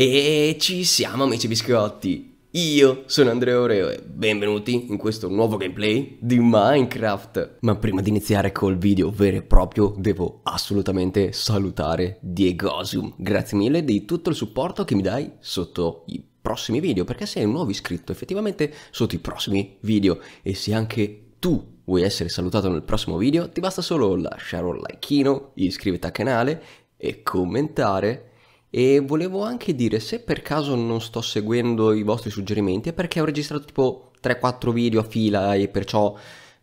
E ci siamo amici biscotti! Io sono Andrea Oreo e benvenuti in questo nuovo gameplay di Minecraft! Ma prima di iniziare col video vero e proprio devo assolutamente salutare Diegosium. Grazie mille di tutto il supporto che mi dai sotto i prossimi video perché sei un nuovo iscritto effettivamente sotto i prossimi video e se anche tu vuoi essere salutato nel prossimo video ti basta solo lasciare un like, iscriverti al canale e commentare e volevo anche dire, se per caso non sto seguendo i vostri suggerimenti, è perché ho registrato tipo 3-4 video a fila e perciò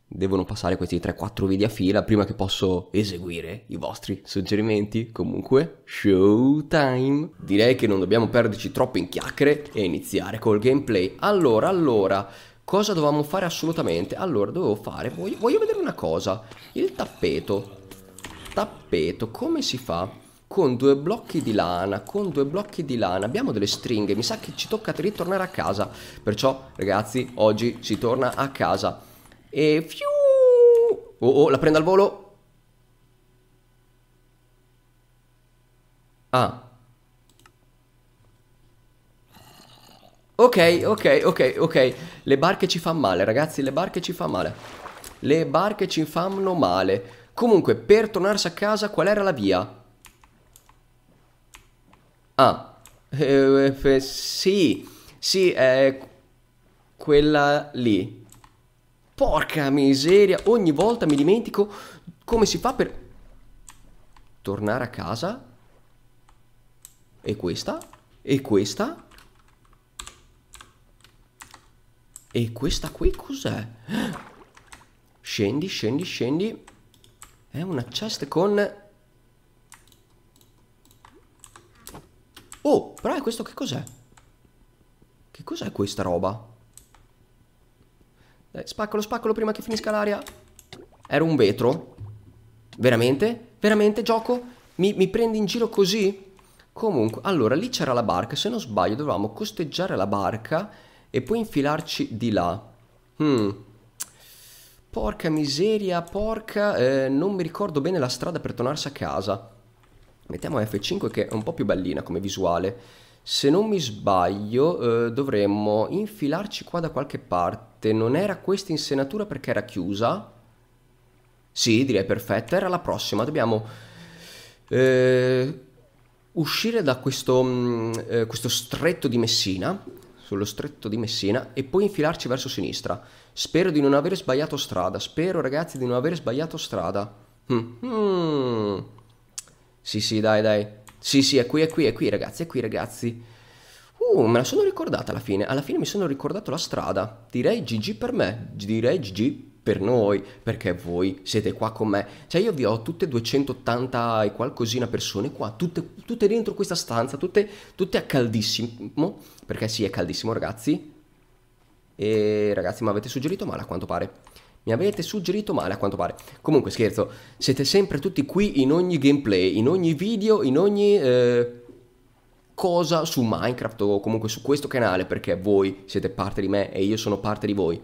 devono passare questi 3-4 video a fila prima che posso eseguire i vostri suggerimenti. Comunque, showtime! Direi che non dobbiamo perderci troppo in chiacchiere e iniziare col gameplay. Allora, allora, cosa dovevamo fare assolutamente? Allora, dovevo fare... Voglio, voglio vedere una cosa. Il tappeto. Tappeto, come si fa? con due blocchi di lana, con due blocchi di lana, abbiamo delle stringhe, mi sa che ci tocca ritornare a casa, perciò ragazzi oggi si torna a casa e fiu! Oh oh, la prendo al volo! Ah. Ok, ok, ok, ok, le barche ci fanno male ragazzi, le barche ci fanno male, le barche ci fanno male, comunque per tornarsi a casa qual era la via? Ah, eh, eh, eh, sì, sì, è quella lì. Porca miseria, ogni volta mi dimentico come si fa per tornare a casa. E questa? E questa? E questa qui cos'è? Scendi, scendi, scendi. È una chest con Oh, però questo che cos'è? Che cos'è questa roba? Dai, eh, spaccolo, spaccalo prima che finisca l'aria. Era un vetro? Veramente? Veramente, gioco? Mi, mi prendi in giro così? Comunque, allora, lì c'era la barca. Se non sbaglio, dovevamo costeggiare la barca e poi infilarci di là. Hmm. Porca miseria, porca... Eh, non mi ricordo bene la strada per tornarsi a casa. Mettiamo F5 che è un po' più bellina come visuale. Se non mi sbaglio eh, dovremmo infilarci qua da qualche parte. Non era questa insenatura perché era chiusa? Sì, direi perfetta. Era la prossima. Dobbiamo eh, uscire da questo, mh, mm, eh, questo stretto di Messina, sullo stretto di Messina, e poi infilarci verso sinistra. Spero di non aver sbagliato strada. Spero ragazzi di non aver sbagliato strada. Mm. Mm. Sì, sì, dai, dai. Sì, sì, è qui, è qui, è qui, ragazzi, è qui, ragazzi. Uh, me la sono ricordata alla fine. Alla fine mi sono ricordato la strada. Direi GG per me. Direi GG per noi, perché voi siete qua con me. Cioè io vi ho tutte 280 e qualcosina persone qua, tutte, tutte dentro questa stanza, tutte, tutte a caldissimo, perché sì, è caldissimo, ragazzi. E ragazzi, mi avete suggerito male a quanto pare. Mi avete suggerito male a quanto pare. Comunque scherzo, siete sempre tutti qui in ogni gameplay, in ogni video, in ogni eh, cosa su Minecraft o comunque su questo canale perché voi siete parte di me e io sono parte di voi.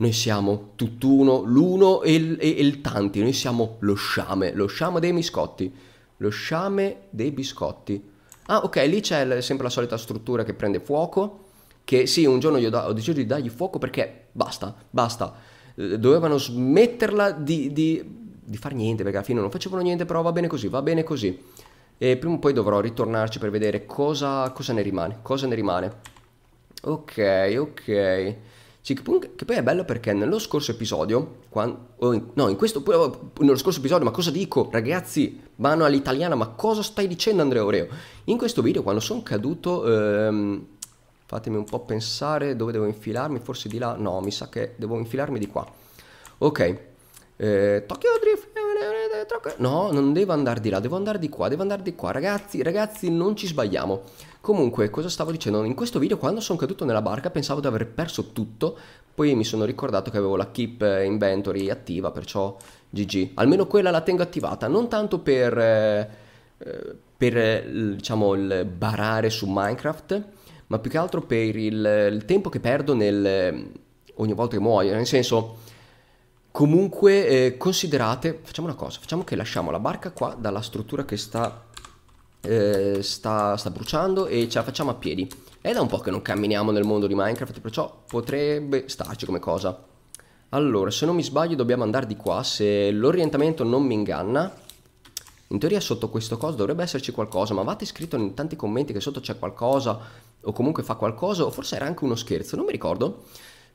Noi siamo tutt'uno, l'uno e il, e il tanti, noi siamo lo sciame, lo sciame dei biscotti. Lo sciame dei biscotti. Ah ok, lì c'è sempre la solita struttura che prende fuoco che sì, un giorno io ho deciso di dargli fuoco perché basta, basta. Eh, dovevano smetterla di, di, di far niente, perché alla fine non facevano niente, però va bene così, va bene così. E prima o poi dovrò ritornarci per vedere cosa, cosa ne rimane, cosa ne rimane. Ok, ok. che poi è bello perché nello scorso episodio, quando, oh, no, in questo, oh, nello scorso episodio, ma cosa dico? Ragazzi, mano all'italiana, ma cosa stai dicendo Andrea Oreo? In questo video, quando sono caduto... Ehm, Fatemi un po' pensare dove devo infilarmi, forse di là. No, mi sa che devo infilarmi di qua. Ok. Eh, Tokyo Drift. No, non devo andare di là, devo andare di qua, devo andare di qua. Ragazzi, ragazzi, non ci sbagliamo. Comunque, cosa stavo dicendo? In questo video, quando sono caduto nella barca, pensavo di aver perso tutto. Poi mi sono ricordato che avevo la Keep eh, Inventory attiva, perciò GG. Almeno quella la tengo attivata, non tanto per... Eh, eh per eh, diciamo il barare su Minecraft ma più che altro per il, il tempo che perdo nel, ogni volta che muoio, nel senso... Comunque eh, considerate, facciamo una cosa, facciamo che lasciamo la barca qua dalla struttura che sta, eh, sta, sta, bruciando e ce la facciamo a piedi. È da un po' che non camminiamo nel mondo di Minecraft, perciò potrebbe starci come cosa. Allora, se non mi sbaglio dobbiamo andare di qua, se l'orientamento non mi inganna. In teoria sotto questo coso dovrebbe esserci qualcosa, ma avete scritto in tanti commenti che sotto c'è qualcosa o comunque fa qualcosa, o forse era anche uno scherzo, non mi ricordo.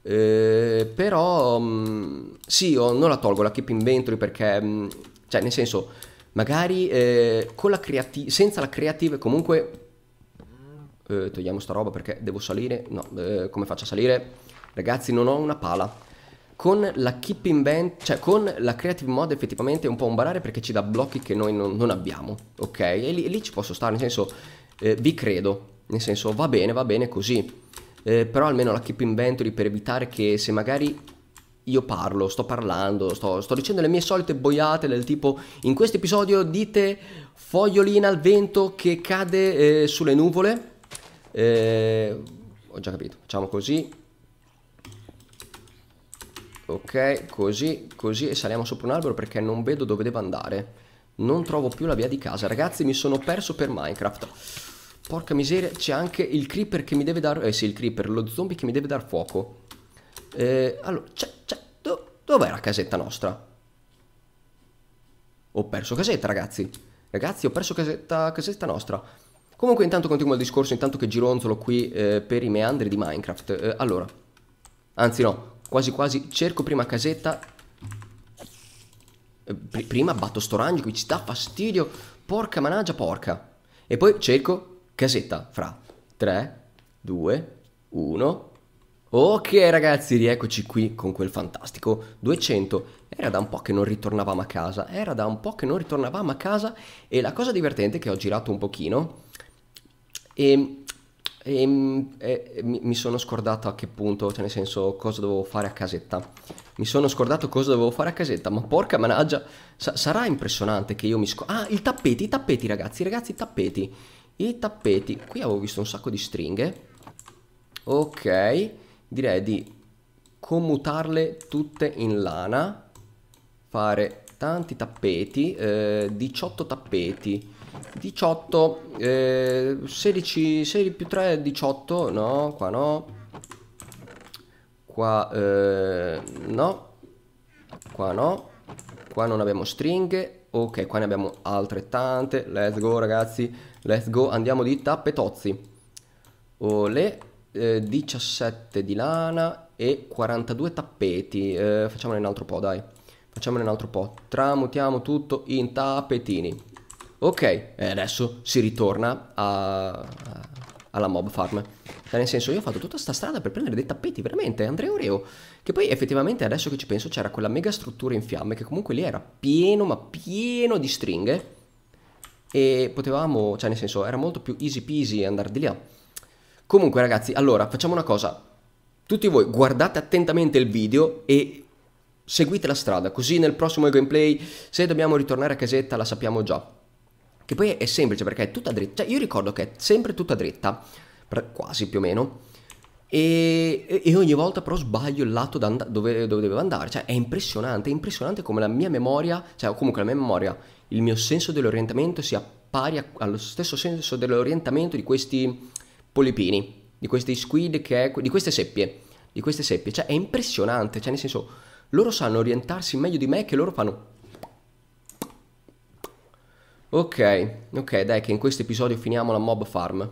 Eh, però mh, mm, sì, io non la tolgo la keep inventory perché, mh, mm, cioè, nel senso, magari eh, la creati- senza la creative comunque. Eh, togliamo sta roba perché devo salire. No, eh, come faccio a salire? Ragazzi, non ho una pala. Con la keep Inventory, cioè con la creative mod effettivamente è un po' un barare perché ci dà blocchi che noi non, non abbiamo, ok? E lì, e lì, ci posso stare, nel senso, eh, vi credo, nel senso va bene, va bene così, eh, però almeno la keep inventory per evitare che se magari io parlo, sto parlando, sto, sto, dicendo le mie solite boiate del tipo in questo episodio dite fogliolina al vento che cade eh, sulle nuvole. Eh, ho già capito, facciamo così. Ok, così, così e saliamo sopra un albero perché non vedo dove devo andare. Non trovo più la via di casa. Ragazzi, mi sono perso per Minecraft. Porca miseria, c'è anche il creeper che mi deve dare... Eh sì, il creeper, lo zombie che mi deve dar fuoco. Eh, allora, c'è... c'è do, dov'è la casetta nostra? Ho perso casetta, ragazzi. Ragazzi, ho perso casetta, casetta nostra. Comunque intanto continuo il discorso, intanto che gironzolo qui eh, per i meandri di Minecraft. Eh, allora, anzi no, quasi quasi cerco prima casetta. Eh, pr prima batto sto rangio, qui ci dà fastidio. Porca managgia porca. E poi cerco casetta fra 3, 2, 1. Ok ragazzi, rieccoci qui con quel fantastico 200. Era da un po' che non ritornavamo a casa, era da un po' che non ritornavamo a casa e la cosa divertente è che ho girato un pochino e, e, e mi sono scordato a che punto, cioè nel senso cosa dovevo fare a casetta. Mi sono scordato cosa dovevo fare a casetta, ma porca managgia, sa sarà impressionante che io mi scordo... Ah, i tappeti, i tappeti ragazzi, ragazzi, i tappeti. I tappeti, qui avevo visto un sacco di stringhe Ok, direi di commutarle tutte in lana Fare tanti tappeti, eh, 18 tappeti 18, eh, 16, 16 più 3, 18, no, qua no Qua eh, no, qua no Qua non abbiamo stringhe Ok, qua ne abbiamo altre tante. Let's go, ragazzi. Let's go. Andiamo di tappetozzi. Ole, eh, 17 di lana e 42 tappeti. Eh, facciamone un altro po', dai. Facciamone un altro po'. Tramutiamo tutto in tappetini. Ok, e adesso si ritorna a... alla mob farm. Cioè, nel senso, io ho fatto tutta questa strada per prendere dei tappeti, veramente, Andrea Oreo. Che poi effettivamente adesso che ci penso c'era quella mega struttura in fiamme che comunque lì era pieno ma pieno di stringhe e potevamo, cioè nel senso era molto più easy peasy andare di là. Comunque ragazzi, allora facciamo una cosa. Tutti voi guardate attentamente il video e seguite la strada, così nel prossimo gameplay se dobbiamo ritornare a casetta la sappiamo già. Che poi è semplice perché è tutta dritta, cioè io ricordo che è sempre tutta dritta, quasi più o meno e, e, ogni volta però sbaglio il lato and- dove, dove dovevo andare. Cioè, è impressionante, è impressionante come la mia memoria, cioè comunque la mia memoria, il mio senso dell'orientamento sia pari a, allo stesso senso dell'orientamento di questi polipini, di questi squid, che è, di queste seppie, di queste seppie. Cioè, è impressionante, cioè nel senso, loro sanno orientarsi meglio di me che loro fanno... Ok, ok, dai che in questo episodio finiamo la mob farm.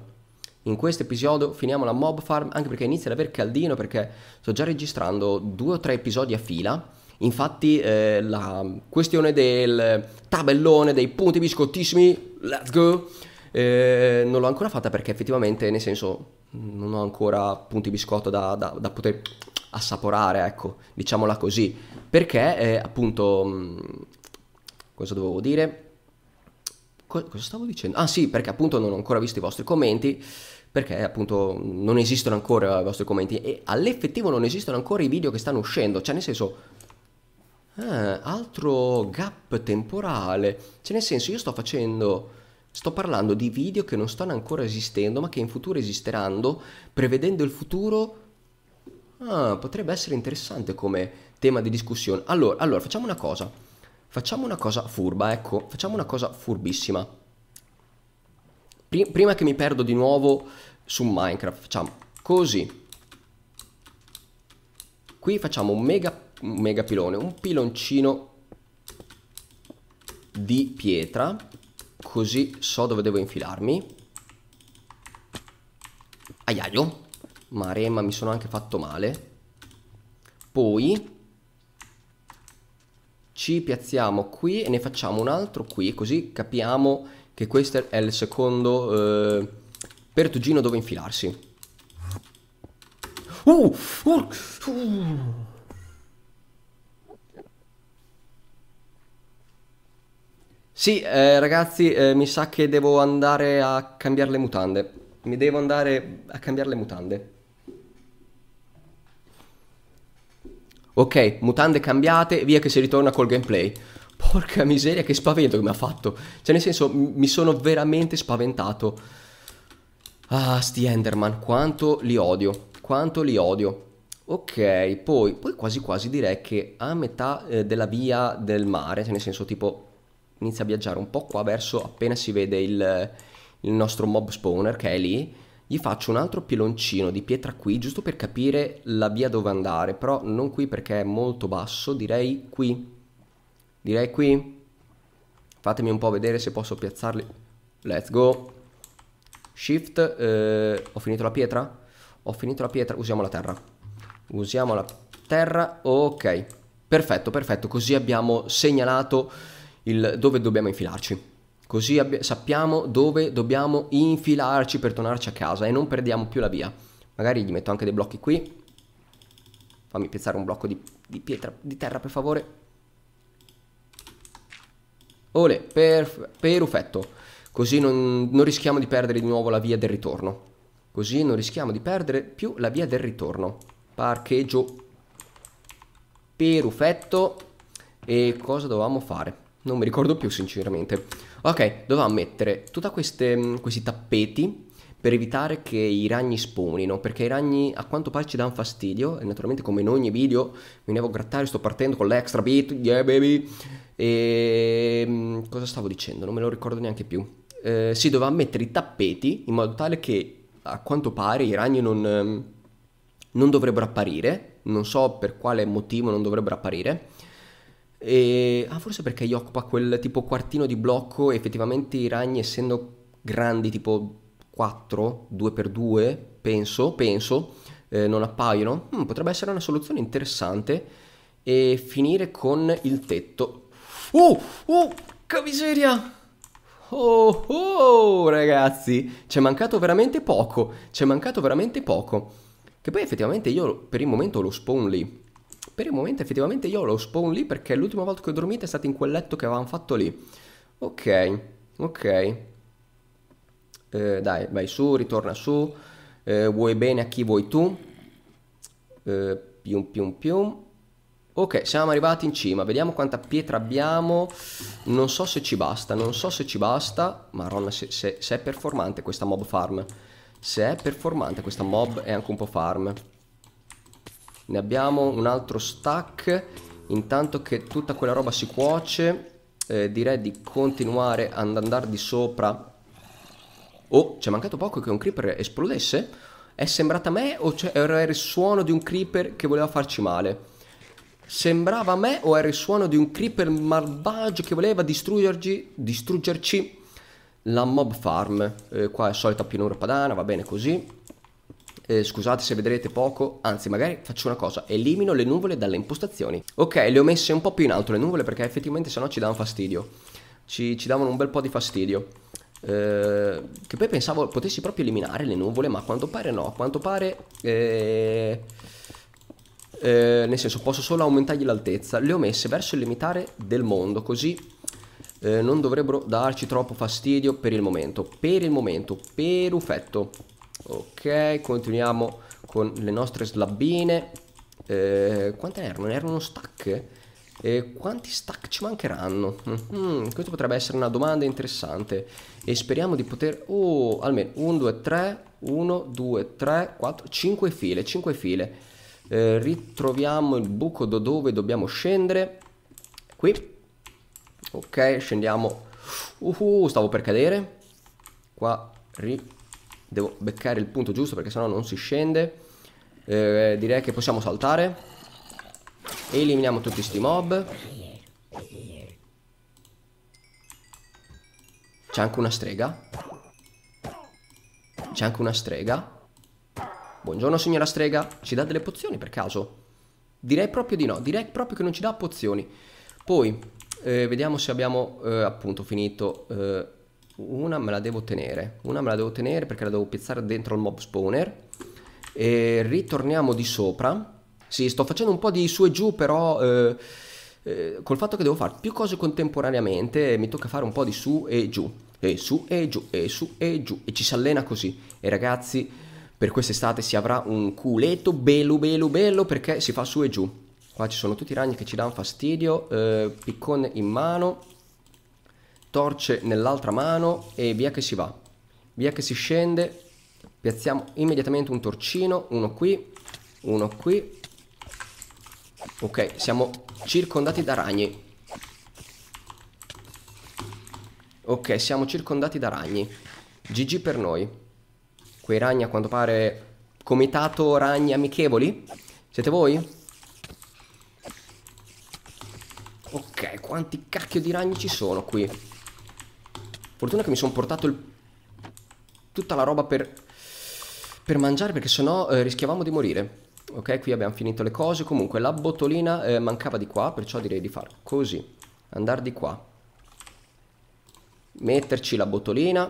In questo episodio finiamo la Mob Farm anche perché inizia ad aver caldino perché sto già registrando due o tre episodi a fila. Infatti eh, la questione del tabellone dei punti biscottissimi, let's go, eh, non l'ho ancora fatta perché effettivamente, nel senso, non ho ancora punti biscotto da, da, da poter assaporare, ecco, diciamola così. Perché eh, appunto, mm, cosa dovevo dire? Co- cosa stavo dicendo? Ah sì, perché appunto non ho ancora visto i vostri commenti, perché appunto non esistono ancora i vostri commenti e all'effettivo non esistono ancora i video che stanno uscendo, cioè nel senso... Ah, altro gap temporale, cioè nel senso io sto facendo... Sto parlando di video che non stanno ancora esistendo, ma che in futuro esisteranno, prevedendo il futuro. Ah, potrebbe essere interessante come tema di discussione. Allora, allora facciamo una cosa. Facciamo una cosa furba, ecco, facciamo una cosa furbissima. Prima che mi perdo di nuovo su Minecraft, facciamo così. Qui facciamo un mega, un mega pilone, un piloncino di pietra, così so dove devo infilarmi. Aiaio, maremma, mi sono anche fatto male. Poi ci piazziamo qui e ne facciamo un altro qui, così capiamo che questo è il secondo eh, pertugino dove infilarsi. Uh, uh, uh. Sì, eh, ragazzi, eh, mi sa che devo andare a cambiare le mutande. Mi devo andare a cambiare le mutande. Ok, mutande cambiate, via che si ritorna col gameplay. Porca miseria, che spavento che mi ha fatto. Cioè, nel senso, mi sono veramente spaventato. Ah, sti Enderman, quanto li odio. Quanto li odio. Ok, poi, poi quasi quasi direi che a metà eh, della via del mare, cioè nel senso tipo inizia a viaggiare un po' qua verso appena si vede il, il nostro mob spawner che è lì, gli faccio un altro piloncino di pietra qui, giusto per capire la via dove andare, però non qui perché è molto basso, direi qui. Direi qui. Fatemi un po' vedere se posso piazzarli. Let's go. Shift. Eh, ho finito la pietra? Ho finito la pietra. Usiamo la terra. Usiamo la terra. Ok. Perfetto, perfetto. Così abbiamo segnalato il dove dobbiamo infilarci così abbi- sappiamo dove dobbiamo infilarci per tornarci a casa e non perdiamo più la via. Magari gli metto anche dei blocchi qui. Fammi piazzare un blocco di, di pietra, di terra per favore. Ole, perf- perfetto. Così non, non rischiamo di perdere di nuovo la via del ritorno. Così non rischiamo di perdere più la via del ritorno. Parcheggio. Perfetto. E cosa dovevamo fare? Non mi ricordo più sinceramente. Ok, dovrò mettere tutti mm, questi tappeti per evitare che i ragni spunino, perché i ragni a quanto pare ci danno fastidio, e naturalmente come in ogni video mi devo grattare, sto partendo con l'extra beat, yeah baby, e mm, cosa stavo dicendo? Non me lo ricordo neanche più. Eh, si doveva mettere i tappeti in modo tale che a quanto pare i ragni non, mm, non dovrebbero apparire, non so per quale motivo non dovrebbero apparire, e, ah, forse perché gli occupa quel tipo quartino di blocco e effettivamente i ragni, essendo grandi, tipo 4, 2x2, penso, penso, eh, non appaiono. Hmm, potrebbe essere una soluzione interessante. E finire con il tetto. Oh, oh, che miseria! Oh, oh, ragazzi, ci è mancato veramente poco, ci è mancato veramente poco. Che poi effettivamente io per il momento ho lo spawn lì, per il momento effettivamente io lo spawn lì perché l'ultima volta che ho dormito è stato in quel letto che avevamo fatto lì. Ok, ok. Eh, dai, vai su, ritorna su. Eh, vuoi bene a chi vuoi tu. Eh, pium pium pium. Ok, siamo arrivati in cima, vediamo quanta pietra abbiamo, non so se ci basta, non so se ci basta, maronna se, se, se è performante questa mob farm, se è performante questa mob è anche un po' farm, ne abbiamo un altro stack intanto che tutta quella roba si cuoce eh, direi di continuare ad andare di sopra oh ci è mancato poco che un creeper esplodesse è sembrata a me o era il suono di un creeper che voleva farci male sembrava a me o era il suono di un creeper malvagio che voleva distruggerci, distruggerci la mob farm eh, qua è solita pianura padana va bene così eh, scusate se vedrete poco, anzi magari faccio una cosa, elimino le nuvole dalle impostazioni. Ok, le ho messe un po' più in alto le nuvole perché effettivamente sennò ci davano fastidio, ci, ci davano un bel po' di fastidio. Eh, che poi pensavo potessi proprio eliminare le nuvole, ma a quanto pare no, a quanto pare... Eh... Eh, nel senso posso solo aumentargli l'altezza le ho messe verso il limitare del mondo così eh, non dovrebbero darci troppo fastidio per il momento per il momento perfetto ok continuiamo con le nostre slabbine eh, quante erano? erano stack? Eh, quanti stack ci mancheranno? Mm, mm-hmm, questo potrebbe essere una domanda interessante e speriamo di poter... Oh, almeno 1, 2, 3, 1, 2, 3, 4, 5 file, 5 file. Eh, ritroviamo il buco da dove dobbiamo scendere. Qui. Ok, scendiamo. Uh, stavo per cadere. Qua, ri Devo beccare il punto giusto perché sennò non si scende eh, Direi che possiamo saltare Eliminiamo tutti questi mob C'è anche una strega C'è anche una strega Buongiorno signora strega Ci dà delle pozioni per caso? Direi proprio di no Direi proprio che non ci dà pozioni Poi eh, vediamo se abbiamo eh, appunto finito eh, una me la devo tenere, una me la devo tenere perché la devo piazzare dentro al mob spawner. E ritorniamo di sopra. Sì, sto facendo un po' di su e giù, però eh, eh, col fatto che devo fare più cose contemporaneamente, mi tocca fare un po' di su e giù, e su e giù, e su e giù, e ci si allena così. E ragazzi, per quest'estate si avrà un culetto bello, bello, bello, perché si fa su e giù. Qua ci sono tutti i ragni che ci danno fastidio, eh, piccone in mano, torce nell'altra mano e via che si va. Via che si scende, piazziamo immediatamente un torcino, uno qui, uno qui. Ok, siamo circondati da ragni. Ok, siamo circondati da ragni. GG per noi. Quei ragni a quanto pare comitato ragni amichevoli? Siete voi? Ok, quanti cacchio di ragni ci sono qui? Fortuna che mi sono portato il... tutta la roba per, per mangiare perché sennò eh, rischiavamo di morire. Ok, qui abbiamo finito le cose. Comunque la botolina eh, mancava di qua, perciò direi di far così. Andare di qua. Metterci la botolina.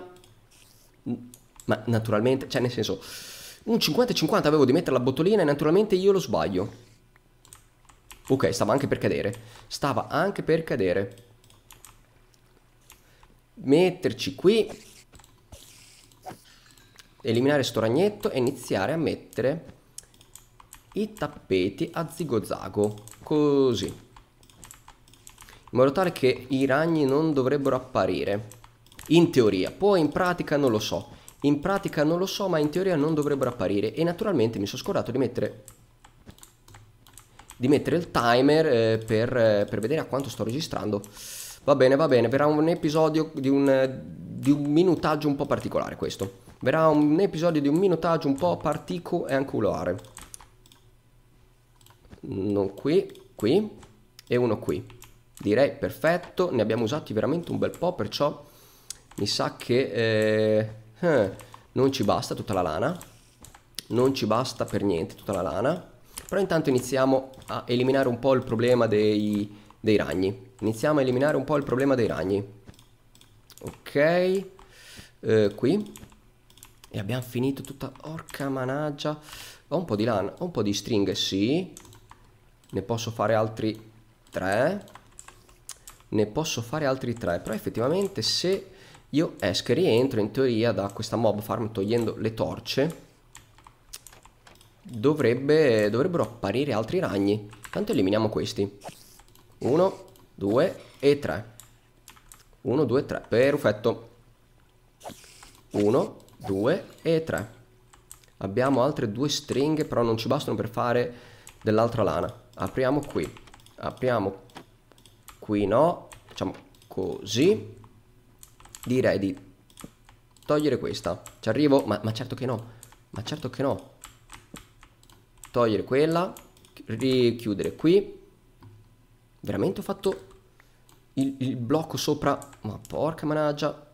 Mm, ma naturalmente, cioè nel senso, un 50-50 avevo di mettere la botolina e naturalmente io lo sbaglio. Ok, stava anche per cadere. Stava anche per cadere metterci qui eliminare sto ragnetto e iniziare a mettere i tappeti a zigozago così in modo tale che i ragni non dovrebbero apparire in teoria poi in pratica non lo so in pratica non lo so ma in teoria non dovrebbero apparire e naturalmente mi sono scordato di mettere di mettere il timer eh, per, eh, per vedere a quanto sto registrando Va bene, va bene, verrà un episodio di un, di un minutaggio un po' particolare questo. Verrà un episodio di un minutaggio un po' partico e anculare. Uno qui, qui e uno qui. Direi perfetto, ne abbiamo usati veramente un bel po', perciò mi sa che eh, eh, non ci basta tutta la lana. Non ci basta per niente tutta la lana. Però intanto iniziamo a eliminare un po' il problema dei dei ragni. Iniziamo a eliminare un po' il problema dei ragni. Ok, eh, qui. E abbiamo finito tutta... Orca managgia. Ho un po' di lana, ho un po' di stringhe, sì. Ne posso fare altri tre. Ne posso fare altri tre. Però effettivamente se io esco e rientro in teoria da questa mob farm togliendo le torce... Dovrebbe, dovrebbero apparire altri ragni. Tanto eliminiamo questi. 1, 2 e 3. 1, 2, 3. Perfetto. 1, 2 e 3. Abbiamo altre due stringhe, però non ci bastano per fare dell'altra lana. Apriamo qui. Apriamo qui, no. Facciamo così. Direi di togliere questa. Ci arrivo? Ma, ma certo che no. Ma certo che no. Togliere quella. Richiudere qui Veramente ho fatto il, il blocco sopra. Ma porca managgia.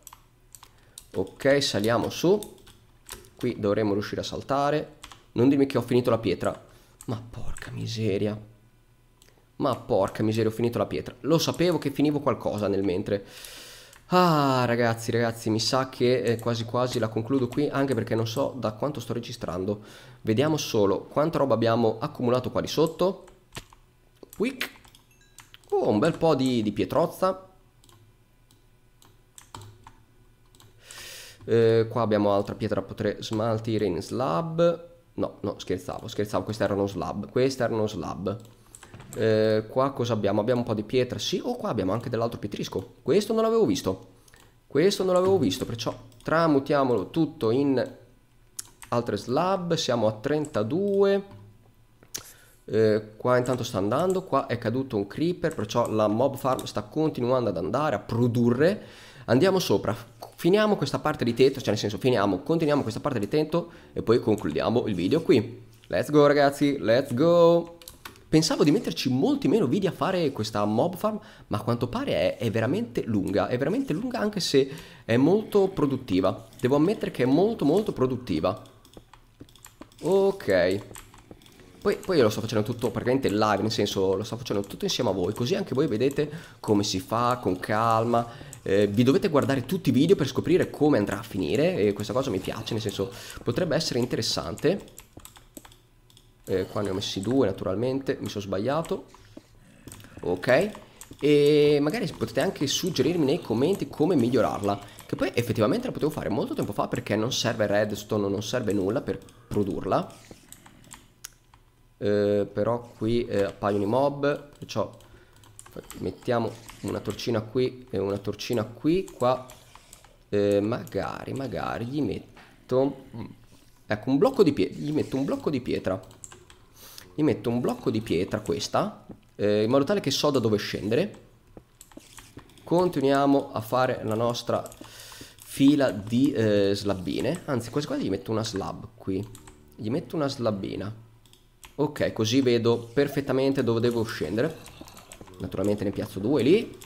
Ok, saliamo su. Qui dovremmo riuscire a saltare. Non dimmi che ho finito la pietra. Ma porca miseria. Ma porca miseria, ho finito la pietra. Lo sapevo che finivo qualcosa nel mentre. Ah, ragazzi, ragazzi, mi sa che eh, quasi quasi la concludo qui, anche perché non so da quanto sto registrando. Vediamo solo quanta roba abbiamo accumulato qua di sotto. Quick. Oh, un bel po' di, di pietrozza. Eh, qua abbiamo altra pietra potrei smaltire in slab. No, no, scherzavo, scherzavo, questo era uno slab. Questo era uno slab. Eh, qua cosa abbiamo? Abbiamo un po' di pietra, sì. Oh, qua abbiamo anche dell'altro pietrisco. Questo non l'avevo visto. Questo non l'avevo visto, perciò tramutiamolo tutto in altre slab. Siamo a 32 eh, qua intanto sta andando, qua è caduto un creeper, perciò la mob farm sta continuando ad andare, a produrre. Andiamo sopra, finiamo questa parte di tetto, cioè nel senso finiamo, continuiamo questa parte di tetto e poi concludiamo il video qui. Let's go ragazzi, let's go! Pensavo di metterci molti meno video a fare questa mob farm, ma a quanto pare è, è, veramente lunga, è veramente lunga anche se è molto produttiva. Devo ammettere che è molto molto produttiva. Ok. Poi, poi, io lo sto facendo tutto praticamente live, nel senso lo sto facendo tutto insieme a voi, così anche voi vedete come si fa con calma. Eh, vi dovete guardare tutti i video per scoprire come andrà a finire e questa cosa mi piace, nel senso potrebbe essere interessante. Eh, qua ne ho messi due naturalmente, mi sono sbagliato. Ok. E magari potete anche suggerirmi nei commenti come migliorarla. Che poi effettivamente la potevo fare molto tempo fa perché non serve redstone, non serve nulla per produrla eh, però qui eh, appaiono i mob, perciò mettiamo una torcina qui e una torcina qui, qua eh, magari, magari gli metto, ecco un blocco di pietra, gli metto un blocco di pietra, gli metto un blocco di pietra questa, eh, in modo tale che so da dove scendere, continuiamo a fare la nostra fila di eh, slabbine anzi quasi quasi gli metto una slab qui gli metto una slabbina Ok, così vedo perfettamente dove devo scendere. Naturalmente ne piazzo due lì.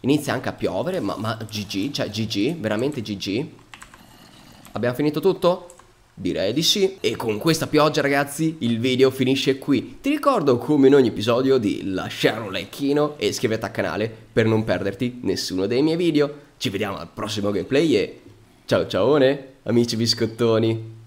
Inizia anche a piovere, ma, ma GG, cioè GG, veramente GG. Abbiamo finito tutto? Direi di sì. E con questa pioggia ragazzi il video finisce qui. Ti ricordo come in ogni episodio di lasciare un likeino e iscriverti al canale per non perderti nessuno dei miei video. Ci vediamo al prossimo gameplay e ciao ciao amici biscottoni.